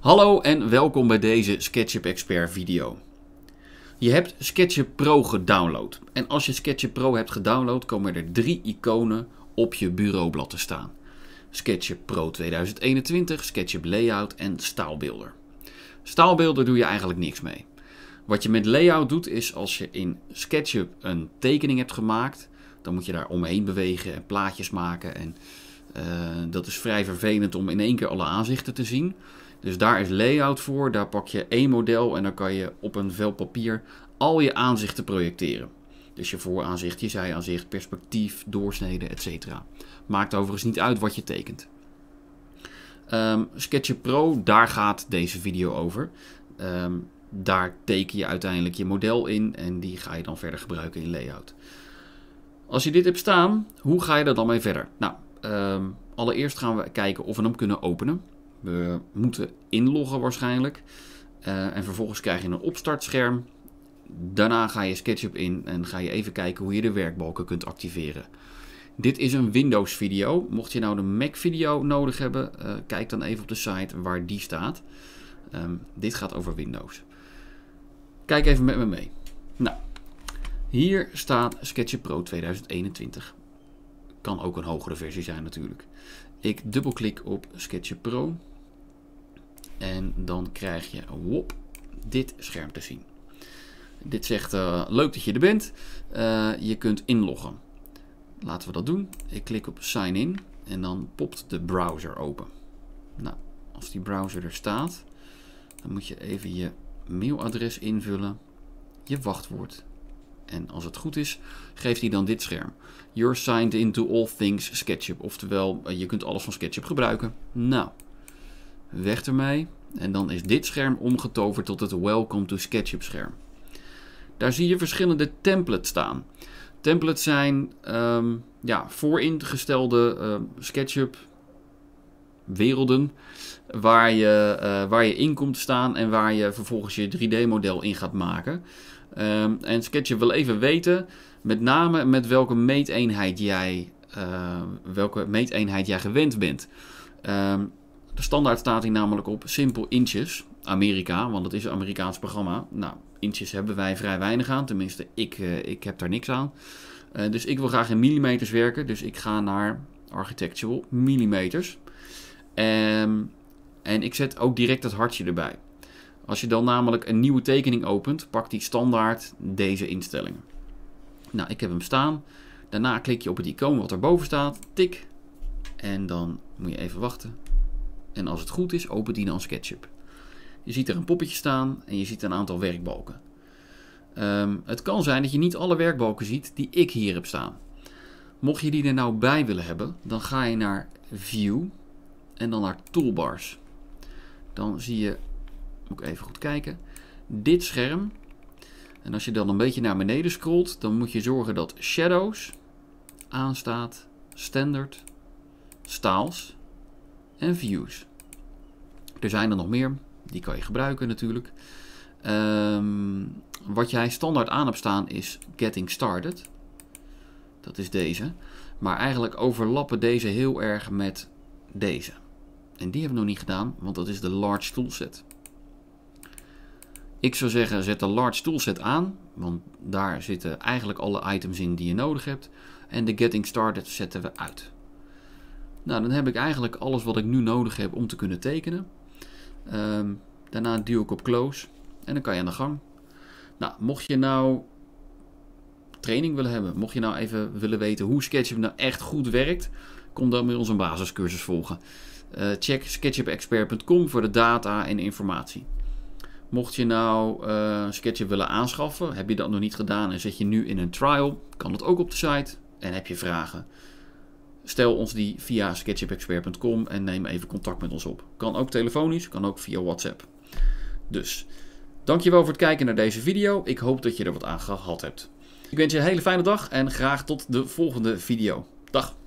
Hallo en welkom bij deze SketchUp Expert video. Je hebt SketchUp Pro gedownload. En als je SketchUp Pro hebt gedownload, komen er drie iconen op je bureaublad te staan. SketchUp Pro 2021, SketchUp Layout en Staalbeelder. Staalbeelden doe je eigenlijk niks mee. Wat je met layout doet is als je in SketchUp een tekening hebt gemaakt, dan moet je daar omheen bewegen en plaatjes maken en eh, dat is vrij vervelend om in één keer alle aanzichten te zien. Dus daar is layout voor. Daar pak je één model en dan kan je op een vel papier al je aanzichten projecteren. Dus je vooraanzicht, je zijaanzicht, perspectief, doorsneden, etc. Maakt overigens niet uit wat je tekent. Um, ehm, SketchUp Pro, daar gaat deze video over. Ehm, daar teken je uiteindelijk je model in en die ga je dan verder gebruiken in layout. Als je dit hebt staan, hoe ga je er dan mee verder? Nou, Ehm, allereerst gaan we kijken of we hem kunnen openen. We moeten inloggen waarschijnlijk. Eh, en vervolgens krijg je een opstartscherm. Daarna ga je SketchUp in en ga je even kijken hoe je de werkbalken kunt activeren. Dit is een Windows video. Mocht je nou de Mac video nodig hebben, eh, kijk dan even op de site waar die staat. Ehm, dit gaat over Windows. Kijk even met me mee. Nou, hier staat SketchUp Pro 2021. Kan ook een hogere versie zijn natuurlijk. Ik dubbelklik op SketchUp Pro. En dan krijg je wop, dit scherm te zien. Dit zegt eh, leuk dat je er bent. Eh, je kunt inloggen. Laten we dat doen. Ik klik op sign in en dan popt de browser open. Nou, als die browser er staat, dan moet je even je mailadres invullen, je wachtwoord en als het goed is, geeft hij dan dit scherm. You're signed into all things SketchUp. Oftewel, eh, je kunt alles van SketchUp gebruiken. Nou, weg ermee. En dan is dit scherm omgetoverd tot het Welcome to SketchUp scherm. Daar zie je verschillende templates staan. Templates zijn ehm, ja, vooringestelde ehm, SketchUp werelden waar je, eh, waar je in komt staan en waar je vervolgens je 3D-model in gaat maken. Ehm, en SketchUp wil even weten, met name met welke meeteenheid jij, eh, welke meeteenheid jij gewend bent. Ehm, de standaard staat hier namelijk op simpel inches, Amerika, want het is een Amerikaans programma. Nou, inches hebben wij vrij weinig aan, tenminste ik, eh, ik heb daar niks aan. dus ik wil graag in millimeters werken, dus ik ga naar architectural millimeters. Ehm, en ik zet ook direct dat hartje erbij. Als je dan namelijk een nieuwe tekening opent, pakt die standaard deze instellingen. Nou, ik heb hem staan. Daarna klik je op het icoon wat erboven staat. Tik. En dan moet je even wachten. En als het goed is, opent die dan SketchUp. Je ziet er een poppetje staan en je ziet een aantal werkbalken. Ehm, het kan zijn dat je niet alle werkbalken ziet die ik hier heb staan. Mocht je die er nou bij willen hebben, dan ga je naar View, en dan naar toolbars. Dan zie je, moet ik even goed kijken, dit scherm. En als je dan een beetje naar beneden scrolt, dan moet je zorgen dat shadows aanstaat, standard, styles en views. Er zijn er nog meer, die kan je gebruiken natuurlijk. Ehm, wat jij standaard aan hebt staan is Getting Started. Dat is deze. Maar eigenlijk overlappen deze heel erg met deze. En die hebben we nog niet gedaan, want dat is de large toolset. Ik zou zeggen, zet de large toolset aan, want daar zitten eigenlijk alle items in die je nodig hebt. En de getting started zetten we uit. Nou, dan heb ik eigenlijk alles wat ik nu nodig heb om te kunnen tekenen. Ehm, daarna duw ik op close en dan kan je aan de gang. Nou, mocht je nou training willen hebben, mocht je nou even willen weten hoe SketchUp nou echt goed werkt, kom dan bij ons een basiscursus volgen. Eh, check sketchupexpert.com voor de data en informatie. Mocht je nou eh, SketchUp willen aanschaffen, heb je dat nog niet gedaan en zit je nu in een trial, kan dat ook op de site. En heb je vragen, stel ons die via sketchupexpert.com en neem even contact met ons op. Kan ook telefonisch, kan ook via WhatsApp. Dus, dankjewel voor het kijken naar deze video. Ik hoop dat je er wat aan gehad hebt. Ik wens je een hele fijne dag en graag tot de volgende video. Dag!